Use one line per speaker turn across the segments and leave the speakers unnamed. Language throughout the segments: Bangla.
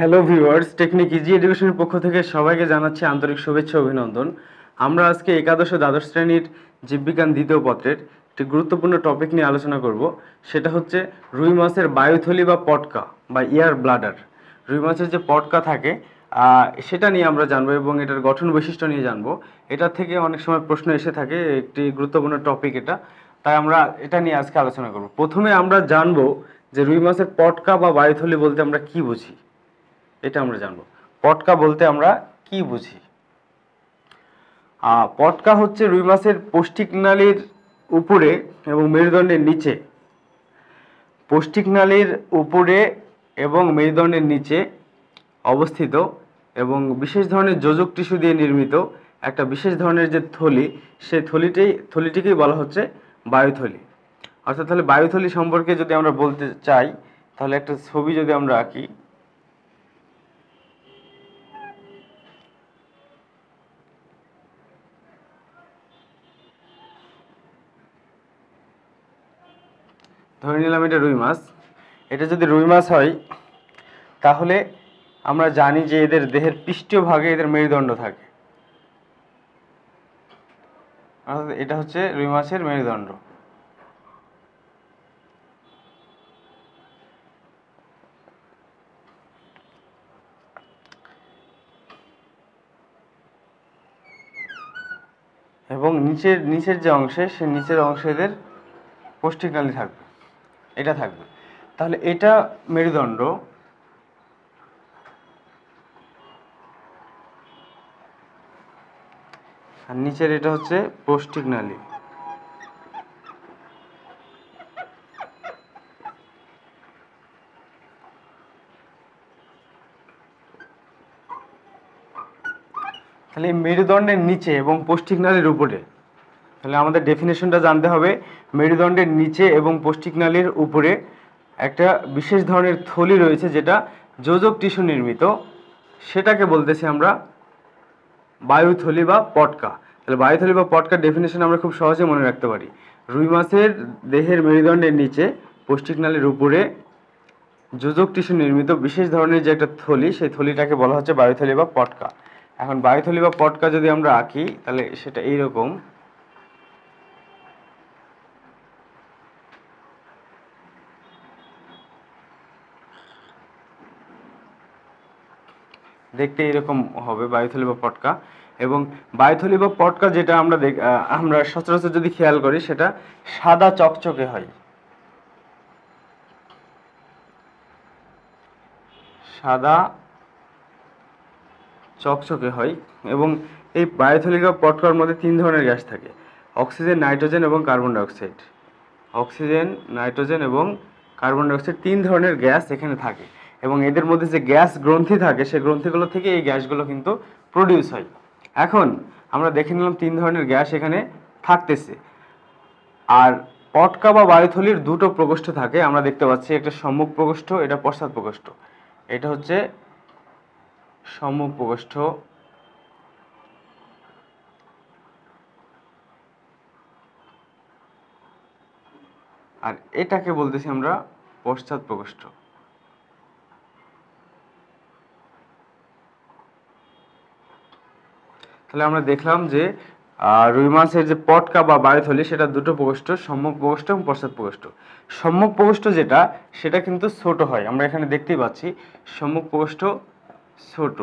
হ্যালো ভিউয়ার্স টেকনিক ইজি এডুকেশনের পক্ষ থেকে সবাইকে জানাচ্ছি আন্তরিক শুভেচ্ছা অভিনন্দন আমরা আজকে একাদশ ও দ্বাদশ শ্রেণীর জীববিজ্ঞান দ্বিতীয় পত্রের একটি গুরুত্বপূর্ণ টপিক নিয়ে আলোচনা করব সেটা হচ্ছে রুই মাছের বায়ুথলি বা পটকা বা ইয়ার ব্লাডার রুই মাছের যে পটকা থাকে সেটা নিয়ে আমরা জানবো এবং এটার গঠন বৈশিষ্ট্য নিয়ে জানবো এটা থেকে অনেক সময় প্রশ্ন এসে থাকে একটি গুরুত্বপূর্ণ টপিক এটা তাই আমরা এটা নিয়ে আজকে আলোচনা করব প্রথমে আমরা জানবো যে রুই মাছের পটকা বা বায়ুথলি বলতে আমরা কি বুঝি এটা আমরা জানব পটকা বলতে আমরা কি বুঝি পটকা হচ্ছে রুই মাছের পৌষ্টিক নালীর উপরে এবং মেরুদণ্ডের নিচে পৌষ্টিক নালীর উপরে এবং মেরুদণ্ডের নিচে অবস্থিত এবং বিশেষ ধরনের যোজক টিস্যু দিয়ে নির্মিত একটা বিশেষ ধরনের যে থলি সেই থলিটি থলিটিকেই বলা হচ্ছে বায়ুথলি অর্থাৎ তাহলে বায়ুথলি সম্পর্কে যদি আমরা বলতে চাই তাহলে একটা ছবি যদি আমরা আঁকি ধরে নিলাম এটা রুই মাছ এটা যদি রুই মাছ হয় তাহলে আমরা জানি যে এদের দেহের পৃষ্ঠীয় ভাগে এদের মেরুদণ্ড থাকে এটা হচ্ছে রুই মাছের মেরুদণ্ড এবং নিচের নিচের যে অংশে সে নিচের অংশে এদের পুষ্টিকালী থাকবে এটা থাকবে তাহলে এটা মেরুদণ্ড আর নিচের এটা হচ্ছে পৌষ্টিক নালী তাহলে মেরুদণ্ডের নিচে এবং পৌষ্টিক নালীর উপরে তাহলে আমাদের ডেফিনেশনটা জানতে হবে মেরুদণ্ডের নিচে এবং নালীর উপরে একটা বিশেষ ধরনের থলি রয়েছে যেটা যোজক টিস্যু নির্মিত সেটাকে বলতেছি আমরা বায়ুথলি বা পটকা তাহলে বায়ুথলি বা পটকার ডেফিনেশন আমরা খুব সহজে মনে রাখতে পারি রুই মাছের দেহের মেরুদণ্ডের নিচে নালীর উপরে যোজক টিস্যু নির্মিত বিশেষ ধরনের যে একটা থলি সেই থলিটাকে বলা হচ্ছে বায়ুথলি বা পটকা এখন বায়ুথলি বা পটকা যদি আমরা আঁকি তাহলে সেটা এইরকম দেখতে এরকম হবে বায়ুথলি বা পটকা এবং বায়ুথলি বা পটকা যেটা আমরা আমরা সচরাচর যদি খেয়াল করি সেটা সাদা চকচকে হয় সাদা চকচকে হয় এবং এই বায়োথলিক বা পটকার মধ্যে তিন ধরনের গ্যাস থাকে অক্সিজেন নাইট্রোজেন এবং কার্বন ডাইঅক্সাইড অক্সিজেন নাইট্রোজেন এবং কার্বন ডাইঅক্সাইড তিন ধরনের গ্যাস এখানে থাকে এবং এদের মধ্যে যে গ্যাস গ্রন্থি থাকে সে গ্রন্থিগুলো থেকে এই গ্যাসগুলো কিন্তু প্রডিউস হয় এখন আমরা দেখে নিলাম তিন ধরনের গ্যাস এখানে থাকতেছে আর পটকা বা বায়ুথলির দুটো প্রকোষ্ঠ থাকে আমরা দেখতে পাচ্ছি একটা সম্মুখ প্রকোষ্ঠ এটা পশ্চাৎ প্রকোষ্ঠ এটা হচ্ছে সম্মুখ প্রকোষ্ঠ আর এটাকে বলতেছি আমরা পশ্চাৎ প্রকোষ্ঠ তাহলে আমরা দেখলাম যে রুই মাছের যে পটকা বা বায়ুথলি সেটা দুটো প্রকোষ্ঠ সম্মুখ প্রকোষ্ঠ এবং পশ্চাৎ প্রকোষ্ঠ সম্মুখ প্রকোষ্ঠ যেটা সেটা কিন্তু ছোট হয় আমরা এখানে দেখতেই পাচ্ছি সম্মুখ প্রকোষ্ঠ ছোট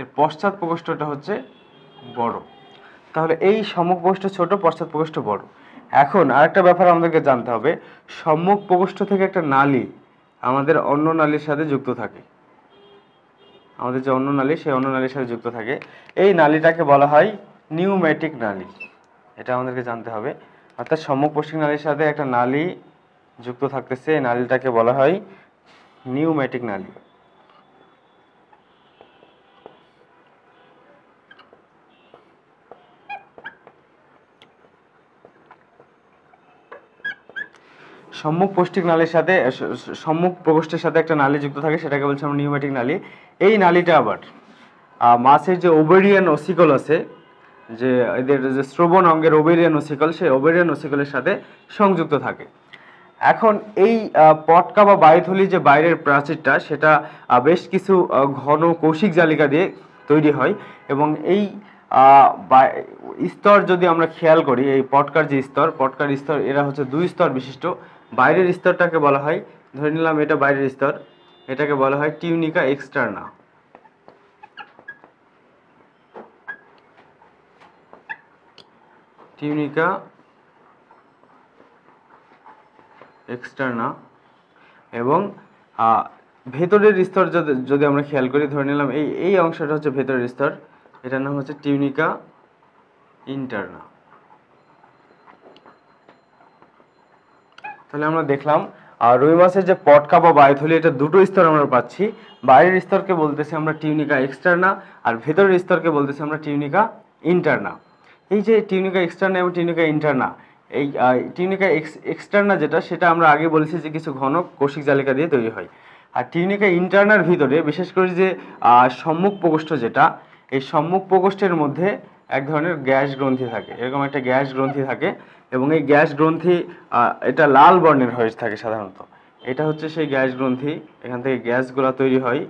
এর পশ্চাৎ প্রকোষ্ঠটা হচ্ছে বড় তাহলে এই সম্মুখ প্রকোষ্ঠ ছোট পশ্চাৎ প্রকোষ্ঠ বড় এখন আরেকটা ব্যাপার আমাদেরকে জানতে হবে সম্মুখ প্রকোষ্ঠ থেকে একটা নালী আমাদের অন্য নালীর সাথে যুক্ত থাকে আমাদের যে অন্য নালী সেই অন্য নালীর সাথে যুক্ত থাকে এই নালীটাকে বলা হয় নিউম্যাটিক নালী এটা আমাদেরকে জানতে হবে অর্থাৎ সম্মুখ নালীর সাথে একটা নালী যুক্ত থাকতেছে এই নালীটাকে বলা হয় নিউম্যাটিক নালী সম্মুখ পৌষ্টিক নালীর সাথে সম্মুখ প্রকোষ্ঠের সাথে একটা নালী যুক্ত থাকে সেটাকে বলছে আমরা নিউমেটিক নালী এই নালিটা আবার মাছের যে ওবেরিয়ান ওসিকল আছে যে এদের যে শ্রবণ অঙ্গের ওবেরিয়ান ওসিকল সেই ওবেরিয়ান ওসিকলের সাথে সংযুক্ত থাকে এখন এই পটকা বা বায়ুথলি যে বাইরের প্রাচীরটা সেটা বেশ কিছু ঘন কৌশিক জালিকা দিয়ে তৈরি হয় এবং এই স্তর যদি আমরা খেয়াল করি এই পটকার যে স্তর পটকার স্তর এরা হচ্ছে দুই স্তর বিশিষ্ট বাইরের স্তরটাকে বলা হয় ধরে নিলাম এটা বাইরের স্তর এটাকে বলা হয় টিউনিকা এক্সটার্না টিউনিকা এক্সটার্না এবং ভেতরের স্তর যদি আমরা খেয়াল করি ধরে নিলাম এই এই অংশটা হচ্ছে ভেতরের স্তর এটার নাম হচ্ছে টিউনিকা ইন্টারনা তাহলে আমরা দেখলাম আর রুই মাছের যে পটকা বা বায়ুথলি এটা দুটো স্তর আমরা পাচ্ছি বাইরের স্তরকে বলতেছি আমরা টিউনিকা এক্সটার্না আর ভেতরের স্তরকে বলতেছি আমরা টিউনিকা ইন্টারনা এই যে টিউনিকা এক্সটার্না এবং টিউনিকা ইন্টারনা এই টিউনিকা এক্স এক্সটার্না যেটা সেটা আমরা আগে বলেছি যে কিছু ঘন কৌশিক জালিকা দিয়ে তৈরি হয় আর টিউনিকা ইন্টারনার ভিতরে বিশেষ করে যে সম্মুখ প্রকোষ্ঠ যেটা এই সম্মুখ প্রকোষ্ঠের মধ্যে এক ধরনের গ্যাস গ্রন্থি থাকে এরকম একটা গ্যাস গ্রন্থি থাকে এবং এই গ্যাস গ্রন্থি এটা লাল বর্ণের হয়ে থাকে সাধারণত এটা হচ্ছে সেই গ্যাস গ্রন্থি এখান থেকে গ্যাসগুলা তৈরি হয়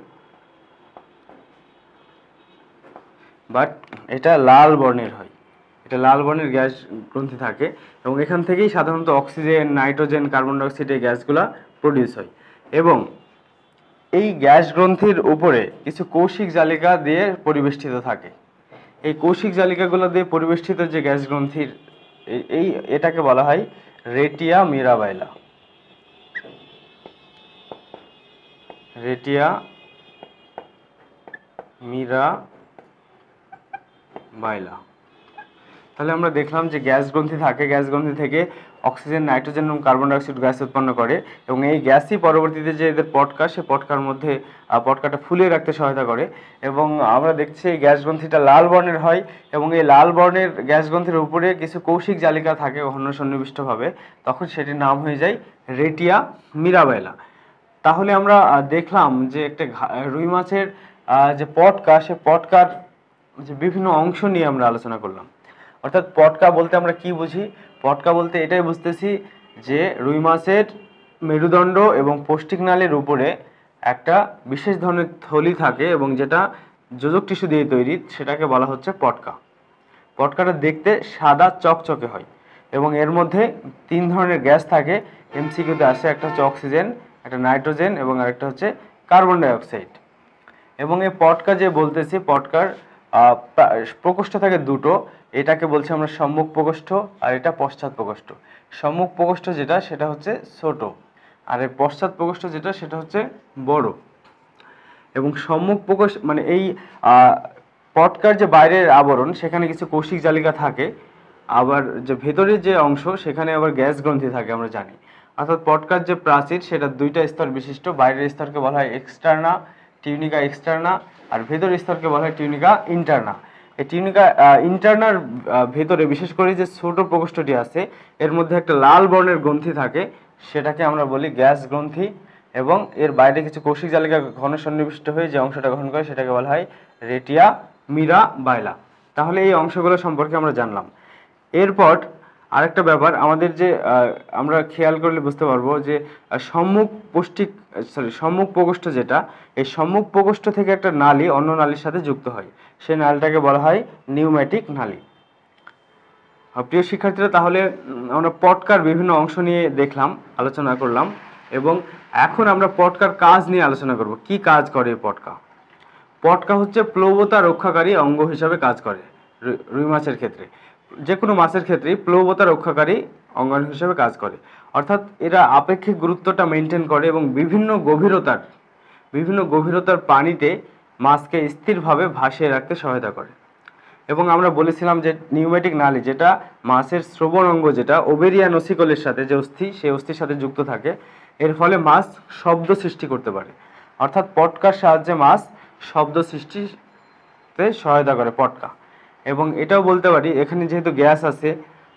বাট এটা লাল বর্ণের হয় এটা লাল বর্ণের গ্যাস গ্রন্থি থাকে এবং এখান থেকেই সাধারণত অক্সিজেন নাইট্রোজেন কার্বন ডাইঅক্সাইড এই গ্যাসগুলা প্রডিউস হয় এবং এই গ্যাস গ্রন্থির উপরে কিছু কৌশিক জালিকা দিয়ে পরিবেষ্টিত থাকে এই কৌশিক জালিকাগুলো দিয়ে পরিবেষ্টিত যে গ্যাস গ্রন্থির এই এটাকে বলা হয় রেটিয়া মিরাবাইলা রেটিয়া মিরা বাইলা তাহলে আমরা দেখলাম যে গ্যাস গ্রন্থি থাকে গ্যাস গ্রন্থি থেকে অক্সিজেন নাইট্রোজেন এবং কার্বন ডাইঅক্সাইড গ্যাস উৎপন্ন করে এবং এই গ্যাসই পরবর্তীতে যে এদের পটকা সে পটকার মধ্যে পটকাটা ফুলিয়ে রাখতে সহায়তা করে এবং আমরা দেখছি এই গ্যাস গ্রন্থিটা লাল বর্ণের হয় এবং এই লাল বর্ণের গ্যাস গ্রন্থির উপরে কিছু কৌশিক জালিকা থাকে ঘন সন্নিবিষ্টভাবে তখন সেটির নাম হয়ে যায় রেটিয়া মিরাবেলা তাহলে আমরা দেখলাম যে একটা রুই মাছের যে পটকা সে পটকার যে বিভিন্ন অংশ নিয়ে আমরা আলোচনা করলাম অর্থাৎ পটকা বলতে আমরা কি বুঝি পটকা বলতে এটাই বুঝতেছি যে রুই মাছের মেরুদণ্ড এবং পৌষ্টিক নালের উপরে একটা বিশেষ ধরনের থলি থাকে এবং যেটা যোজক টিস্যু দিয়ে তৈরি সেটাকে বলা হচ্ছে পটকা পটকাটা দেখতে সাদা চকচকে হয় এবং এর মধ্যে তিন ধরনের গ্যাস থাকে এমসিকিউতে আসে একটা হচ্ছে অক্সিজেন একটা নাইট্রোজেন এবং আরেকটা হচ্ছে কার্বন ডাইঅক্সাইড এবং এই পটকা যে বলতেছি পটকার প্রকোষ্ঠ থাকে দুটো এটাকে বলছি আমরা সম্মুখ প্রকোষ্ঠ আর এটা পশ্চাৎ প্রকোষ্ঠ সম্মুখ প্রকোষ্ঠ যেটা সেটা হচ্ছে ছোট আর এই পশ্চাৎ প্রকোষ্ঠ যেটা সেটা হচ্ছে বড় এবং সম্মুখ প্রকোষ্ঠ মানে এই পটকার যে বাইরের আবরণ সেখানে কিছু কৌশিক জালিকা থাকে আবার যে ভেতরের যে অংশ সেখানে আবার গ্যাস গ্রন্থি থাকে আমরা জানি অর্থাৎ পটকার যে প্রাচীর সেটা দুইটা স্তর বিশিষ্ট বাইরের স্তরকে বলা হয় এক্সটার্না টিউনিকা এক্সটার্না আর ভেতর স্তরকে বলা হয় টিউনিকা ইন্টারনা এই টিউনিকা ইন্টারনার ভেতরে বিশেষ করে যে ছোট প্রকোষ্ঠটি আছে এর মধ্যে একটা লাল বর্ণের গ্রন্থি থাকে সেটাকে আমরা বলি গ্যাস গ্রন্থি এবং এর বাইরে কিছু কৌশিক জালিকা ঘন সন্নিবিষ্ট হয়ে যে অংশটা গ্রহণ করে সেটাকে বলা হয় রেটিয়া মিরা বাইলা তাহলে এই অংশগুলো সম্পর্কে আমরা জানলাম এরপর আরেকটা ব্যাপার আমাদের যে আমরা খেয়াল করলে বুঝতে পারবো যে সম্মুখ পৌষ্টিক সরি সম্মুখ প্রকোষ্ঠ যেটা এই সম্মুখ প্রকোষ্ঠ থেকে একটা নালী অন্য নালীর সাথে যুক্ত হয় সেই নালটাকে বলা হয় নিউম্যাটিক নালী প্রিয় শিক্ষার্থীরা তাহলে আমরা পটকার বিভিন্ন অংশ নিয়ে দেখলাম আলোচনা করলাম এবং এখন আমরা পটকার কাজ নিয়ে আলোচনা করব কি কাজ করে পটকা পটকা হচ্ছে প্লবতা রক্ষাকারী অঙ্গ হিসাবে কাজ করে রুই মাছের ক্ষেত্রে যে কোনো মাছের ক্ষেত্রেই প্লবতা রক্ষাকারী অঙ্গন হিসেবে কাজ করে অর্থাৎ এরা আপেক্ষিক গুরুত্বটা মেনটেন করে এবং বিভিন্ন গভীরতার বিভিন্ন গভীরতার পানিতে মাছকে স্থিরভাবে ভাসিয়ে রাখতে সহায়তা করে এবং আমরা বলেছিলাম যে নিউমেটিক নালি যেটা মাছের শ্রবণ অঙ্গ যেটা ওবেরিয়া নসিকলের সাথে যে অস্থি সেই অস্থির সাথে যুক্ত থাকে এর ফলে মাছ শব্দ সৃষ্টি করতে পারে অর্থাৎ পটকার সাহায্যে মাছ শব্দ সৃষ্টিতে সহায়তা করে পটকা এবং এটাও বলতে পারি এখানে যেহেতু গ্যাস আছে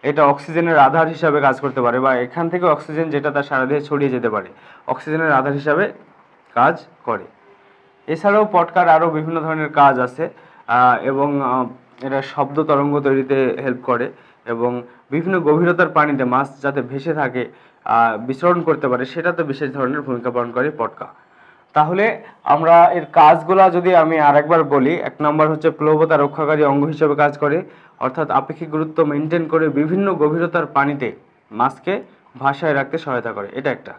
এটা অক্সিজেনের আধার হিসাবে কাজ করতে পারে বা এখান থেকে অক্সিজেন যেটা তার সারা দেহে ছড়িয়ে যেতে পারে অক্সিজেনের আধার হিসাবে কাজ করে এছাড়াও পটকার আরও বিভিন্ন ধরনের কাজ আছে এবং এটা শব্দ তরঙ্গ তৈরিতে হেল্প করে এবং বিভিন্ন গভীরতার পানিতে মাছ যাতে ভেসে থাকে বিচরণ করতে পারে সেটাতে বিশেষ ধরনের ভূমিকা পালন করে পটকা তাহলে আমরা এর কাজগুলা যদি আমি আরেকবার বলি এক নম্বর হচ্ছে প্লবতা রক্ষাকারী অঙ্গ হিসেবে কাজ করে অর্থাৎ আপেক্ষিক গুরুত্ব মেনটেন করে বিভিন্ন গভীরতার পানিতে মাছকে ভাসায় রাখতে সহায়তা করে এটা একটা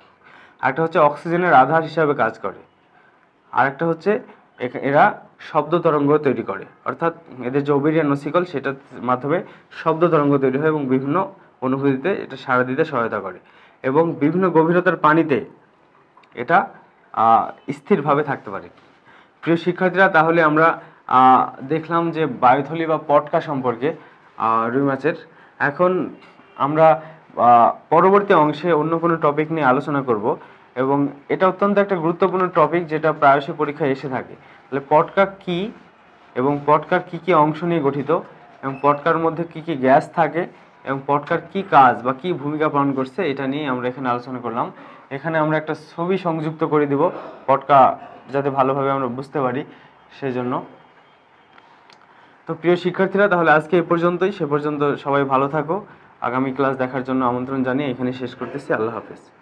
আরেকটা হচ্ছে অক্সিজেনের আধার হিসাবে কাজ করে আরেকটা হচ্ছে এরা শব্দ তরঙ্গ তৈরি করে অর্থাৎ এদের যে অবিরিয়া নসিকল সেটার মাধ্যমে শব্দ তরঙ্গ তৈরি হয় এবং বিভিন্ন অনুভূতিতে এটা সাড়া দিতে সহায়তা করে এবং বিভিন্ন গভীরতার পানিতে এটা স্থিরভাবে থাকতে পারে প্রিয় শিক্ষার্থীরা তাহলে আমরা দেখলাম যে বায়ুথলি বা পটকা সম্পর্কে রুই মাছের এখন আমরা পরবর্তী অংশে অন্য কোনো টপিক নিয়ে আলোচনা করব এবং এটা অত্যন্ত একটা গুরুত্বপূর্ণ টপিক যেটা প্রায়শই পরীক্ষায় এসে থাকে তাহলে পটকা কি এবং পটকার কি কি অংশ নিয়ে গঠিত এবং পটকার মধ্যে কি কি গ্যাস থাকে এবং পটকার কি কাজ বা কি ভূমিকা পালন করছে এটা নিয়ে আমরা এখানে আলোচনা করলাম এখানে আমরা একটা ছবি সংযুক্ত করে দিব পটকা যাতে ভালোভাবে আমরা বুঝতে পারি সেই জন্য তো প্রিয় শিক্ষার্থীরা তাহলে আজকে এ পর্যন্তই সে পর্যন্ত সবাই ভালো থাকো আগামী ক্লাস দেখার জন্য আমন্ত্রণ জানিয়ে এখানে শেষ করতেছি আল্লাহ হাফেজ